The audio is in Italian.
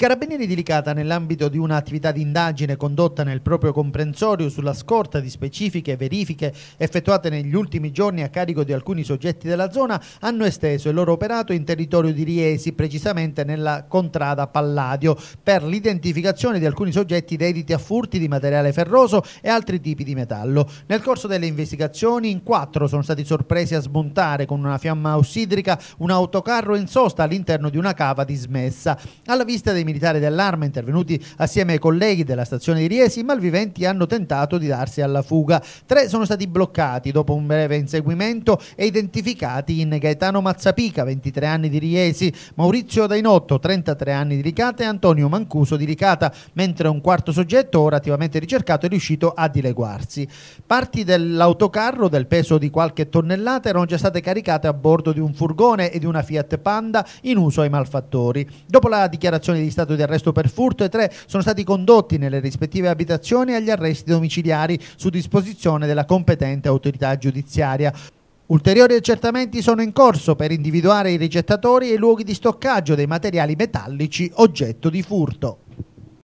Carabinieri di Licata, nell'ambito di un'attività di indagine condotta nel proprio comprensorio sulla scorta di specifiche verifiche effettuate negli ultimi giorni a carico di alcuni soggetti della zona, hanno esteso il loro operato in territorio di Riesi, precisamente nella contrada Palladio, per l'identificazione di alcuni soggetti dediti a furti di materiale ferroso e altri tipi di metallo. Nel corso delle investigazioni, in quattro sono stati sorpresi a smontare con una fiamma ossidrica un autocarro in sosta all'interno di una cava dismessa. Alla vista dei militari dell'arma intervenuti assieme ai colleghi della stazione di Riesi, i malviventi hanno tentato di darsi alla fuga. Tre sono stati bloccati dopo un breve inseguimento e identificati in Gaetano Mazzapica, 23 anni di Riesi, Maurizio Dainotto, 33 anni di Ricata e Antonio Mancuso di Ricata, mentre un quarto soggetto, ora attivamente ricercato, è riuscito a dileguarsi. Parti dell'autocarro del peso di qualche tonnellata erano già state caricate a bordo di un furgone e di una Fiat Panda in uso ai malfattori. Dopo la dichiarazione di stato di arresto per furto e tre sono stati condotti nelle rispettive abitazioni agli arresti domiciliari su disposizione della competente autorità giudiziaria. Ulteriori accertamenti sono in corso per individuare i rigettatori e i luoghi di stoccaggio dei materiali metallici oggetto di furto.